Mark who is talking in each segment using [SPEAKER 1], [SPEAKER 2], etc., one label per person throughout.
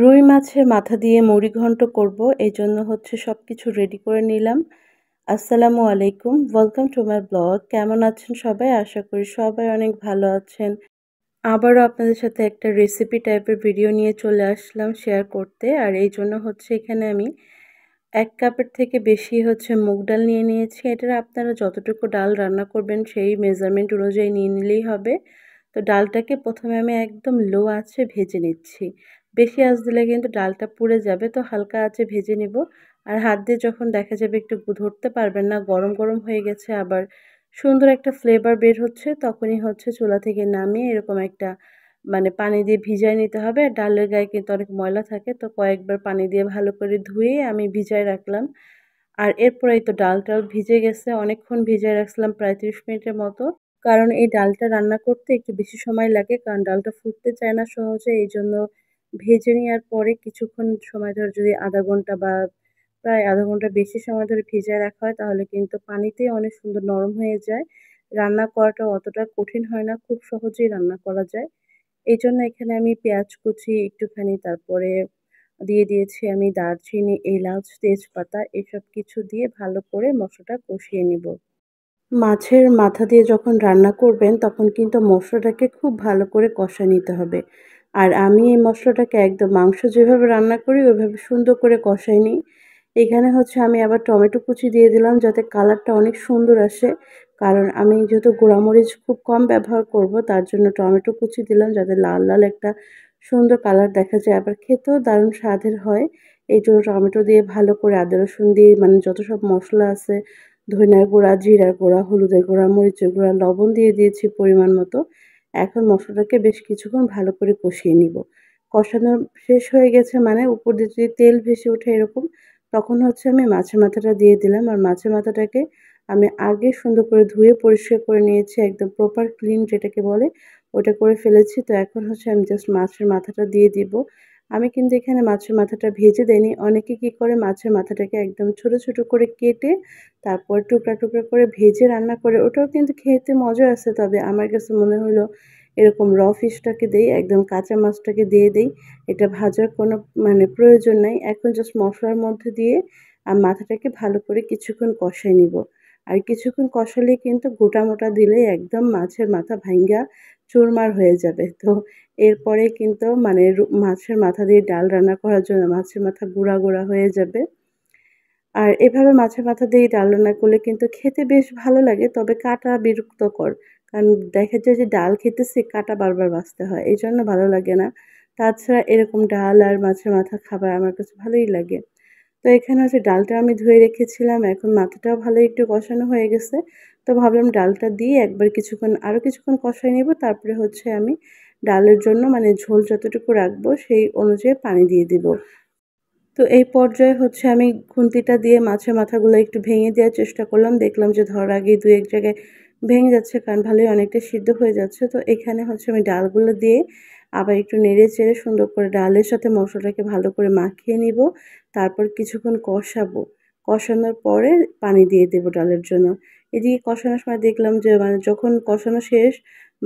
[SPEAKER 1] রুই মাছের মাথা দিয়ে মুড়ি ঘন্ট করব এই জন্য হচ্ছে সব কিছু রেডি করে নিলাম আসসালামু আলাইকুম ওয়েলকাম টু মাই ব্লগ কেমন আছেন সবাই আশা করি সবাই অনেক ভালো আছেন আবারও আপনাদের সাথে একটা রেসিপি টাইপের ভিডিও নিয়ে চলে আসলাম শেয়ার করতে আর এই জন্য হচ্ছে এখানে আমি এক কাপের থেকে বেশি হচ্ছে মুগ ডাল নিয়ে নিয়েছি এটা আপনারা যতটুকু ডাল রান্না করবেন সেই মেজারমেন্ট অনুযায়ী নিয়ে নিলেই হবে তো ডালটাকে প্রথমে আমি একদম লো আছে ভেজে নিচ্ছি বেশি আঁচ দিলে কিন্তু ডালটা পুড়ে যাবে তো হালকা আঁচে ভেজে নিব আর হাত দিয়ে যখন দেখা যাবে একটু ধরতে পারবেন না গরম গরম হয়ে গেছে আবার সুন্দর একটা ফ্লেভার বের হচ্ছে তখনই হচ্ছে চুলা থেকে নামিয়ে এরকম একটা মানে পানি দিয়ে ভিজায় নিতে হবে আর ডালের গায়ে কিন্তু অনেক ময়লা থাকে তো কয়েকবার পানি দিয়ে ভালো করে ধুয়ে আমি ভিজায় রাখলাম আর এরপরেই তো ডালটাও ভিজে গেছে অনেকক্ষণ ভিজায় রাখছিলাম প্রায় তিরিশ মিনিটের মতো কারণ এই ডালটা রান্না করতে একটু বেশি সময় লাগে কারণ ডালটা ফুটতে চায় না সহজে এই জন্য ভেজে নেওয়ার পরে কিছুক্ষণ সময় ধরে যদি আধা ঘন্টা বা প্রায় আধা ঘন্টা বেশি সময় ধরে ভেজায় রাখা হয় তাহলে কিন্তু পানিতেই অনেক সুন্দর নরম হয়ে যায় রান্না করাটা অতটা কঠিন হয় না খুব সহজেই রান্না করা যায় এই জন্য এখানে আমি পেঁয়াজ কুচি একটুখানি তারপরে দিয়ে দিয়েছি আমি দারচিনি এলাচ তেজপাতা এসব কিছু দিয়ে ভালো করে মশলাটা কষিয়ে নিব মাছের মাথা দিয়ে যখন রান্না করবেন তখন কিন্তু মশলাটাকে খুব ভালো করে কষা নিতে হবে আর আমি এই মশলাটাকে একদম মাংস যেভাবে রান্না করি ওইভাবে সুন্দর করে কষাই নিই এখানে হচ্ছে আমি আবার টমেটো কুচি দিয়ে দিলাম যাতে কালারটা অনেক সুন্দর আসে কারণ আমি যেহেতু গোড়ামরিচ খুব কম ব্যবহার করব তার জন্য টমেটো কুচি দিলাম যাতে লাল লাল একটা সুন্দর কালার দেখা যায় আবার খেতেও দারুণ স্বাদের হয় এই জন্য টমেটো দিয়ে ভালো করে আদা রসুন দিয়ে মানে যত সব মশলা আছে ধনিয়ার গুঁড়া জিরা গোড়া হলুদের গুঁড়া মরিচের গুঁড়া লবণ দিয়ে দিয়েছি পরিমাণ মতো এখন মশলাটাকে বেশ কিছুক্ষণ ভালো করে কষিয়ে নিব কষানো শেষ হয়ে গেছে মানে উপর দিয়ে যদি তেল ভেসে ওঠে এরকম তখন হচ্ছে আমি মাছের মাথাটা দিয়ে দিলাম আর মাছের মাথাটাকে আমি আগে সুন্দর করে ধুয়ে পরিষ্কার করে নিয়েছি একদম প্রপার ক্লিন যেটাকে বলে ওটা করে ফেলেছি তো এখন হচ্ছে আমি জাস্ট মাছের মাথাটা দিয়ে দিব আমি কিন্তু এখানে মাছের মাথাটা ভেজে দেনি অনেকে কি করে মাছের মাথাটাকে একদম ছোট ছোট করে কেটে তারপর টুকরা টুকরা করে ভেজে রান্না করে ওটাও কিন্তু খেতে মজা আছে তবে আমার কাছে মনে হলো এরকম র ফিশটাকে দেই একদম কাঁচা মাছটাকে দিয়ে দেই এটা ভাজার কোনো মানে প্রয়োজন নাই এখন জাস্ট মশলার মধ্যে দিয়ে আর মাথাটাকে ভালো করে কিছুক্ষণ কষাই নিব আর কিছুক্ষণ কষালে কিন্তু গোটা মোটা দিলে একদম মাছের মাথা ভাঙ্গা চুরমার হয়ে যাবে তো এরপরে কিন্তু মানে মাছের মাথা দিয়ে ডাল রান্না করার জন্য মাছের মাথা গুঁড়া গুঁড়া হয়ে যাবে আর এভাবে মাছের মাথা দিয়ে ডাল রান্না করলে কিন্তু খেতে বেশ ভালো লাগে তবে কাটা বিরক্তকর কারণ দেখা যায় যে ডাল খেতেছি কাটা বারবার বাঁচতে হয় এই জন্য ভালো লাগে না তাছাড়া এরকম ডাল আর মাছের মাথা খাবার আমার কাছে ভালোই লাগে তো এখানে হচ্ছে ডালটা আমি ধুয়ে রেখেছিলাম এখন মাথাটাও ভালো একটু কষানো হয়ে গেছে তো ভাবলাম ডালটা দিয়ে একবার কিছুক্ষণ আরও কিছুক্ষণ কষাই নেব তারপরে হচ্ছে আমি ডালের জন্য মানে ঝোল যতটুকু রাখবো সেই অনুযায়ী পানি দিয়ে দিব তো এই পর্যায়ে হচ্ছে আমি খুন্তিটা দিয়ে মাছের মাথাগুলো একটু ভেঙে দেওয়ার চেষ্টা করলাম দেখলাম যে ধর আগে দু এক জায়গায় ভেঙে যাচ্ছে কারণ ভালোই অনেকটা সিদ্ধ হয়ে যাচ্ছে তো এখানে হচ্ছে আমি ডালগুলো দিয়ে আবার একটু নেড়ে চেড়ে সুন্দর করে ডালের সাথে মশলাটাকে ভালো করে মাখিয়ে নিব তারপর কিছুক্ষণ কষাবো কষানোর পরে পানি দিয়ে দেবো ডালের জন্য এদিকে কষানোর সময় দেখলাম যে মানে যখন কষানো শেষ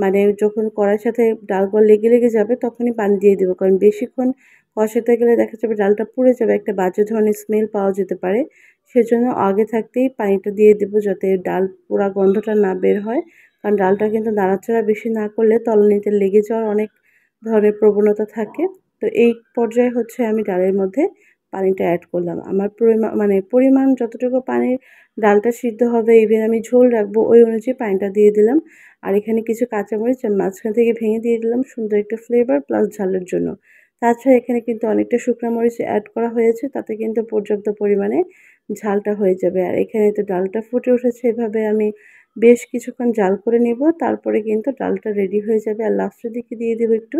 [SPEAKER 1] মানে যখন কড়াইয়ের সাথে ডালগুলো লেগে লেগে যাবে তখনই পানি দিয়ে দেবো কারণ বেশিক্ষণ কষাতে গেলে দেখা যাবে ডালটা পুড়ে যাবে একটা বাজে ধরনের স্মেল পাওয়া যেতে পারে সেজন্য আগে থাকতেই পানিটা দিয়ে দেবো যাতে ডাল পুরা গন্ধটা না বের হয় কারণ ডালটা কিন্তু নাড়াচাড়া বেশি না করলে তলনিতে লেগে যাওয়ার অনেক ধরনের প্রবণতা থাকে তো এই পর্যায়ে হচ্ছে আমি ডালের মধ্যে পানিটা অ্যাড করলাম আমার পরিমাণ মানে পরিমাণ যতটুকু পানির ডালটা সিদ্ধ হবে ইভেন আমি ঝোল রাখবো ওই অনুযায়ী পানিটা দিয়ে দিলাম আর এখানে কিছু কাঁচামরিচ মাঝখান থেকে ভেঙে দিয়ে দিলাম সুন্দর একটা ফ্লেভার প্লাস ঝালের জন্য তাছাড়া এখানে কিন্তু অনেকটা শুকনো মরিচ অ্যাড করা হয়েছে তাতে কিন্তু পর্যাপ্ত পরিমাণে ঝালটা হয়ে যাবে আর এখানে তো ডালটা ফুটে উঠেছে এভাবে আমি বেশ কিছুক্ষণ জাল করে নেব তারপরে কিন্তু ডালটা রেডি হয়ে যাবে আর লাস্টের দিকে দিয়ে দেবো একটু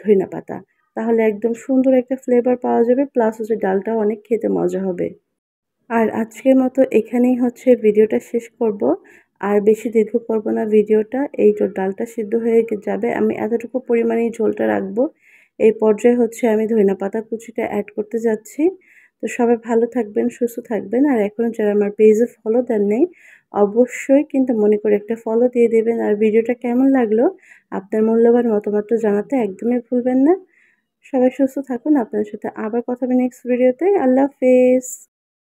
[SPEAKER 1] ধইনা পাতা তাহলে একদম সুন্দর একটা ফ্লেভার পাওয়া যাবে প্লাস হচ্ছে ডালটাও অনেক খেতে মজা হবে আর আজকের মতো এখানেই হচ্ছে ভিডিওটা শেষ করব আর বেশি দীর্ঘ করব না ভিডিওটা এই তো ডালটা সিদ্ধ হয়ে যাবে আমি এতটুকু পরিমাণেই ঝোলটা রাখবো এই পর্যায়ে হচ্ছে আমি ধইনা পাতা কুচিটা অ্যাড করতে যাচ্ছি তো সবাই ভালো থাকবেন সুস্থ থাকবেন আর এখনও যারা আমার পেজে ফলো দেন নেই অবশ্যই কিন্তু মনে করে একটা ফলো দিয়ে দেবেন আর ভিডিওটা কেমন লাগলো আপনার মূল্যবান মতামত জানাতে একদমই ভুলবেন না সবাই সুস্থ থাকুন আপনার সাথে আবার কথা হবে নেক্সট ভিডিওতে আল্লাহ হাফেজ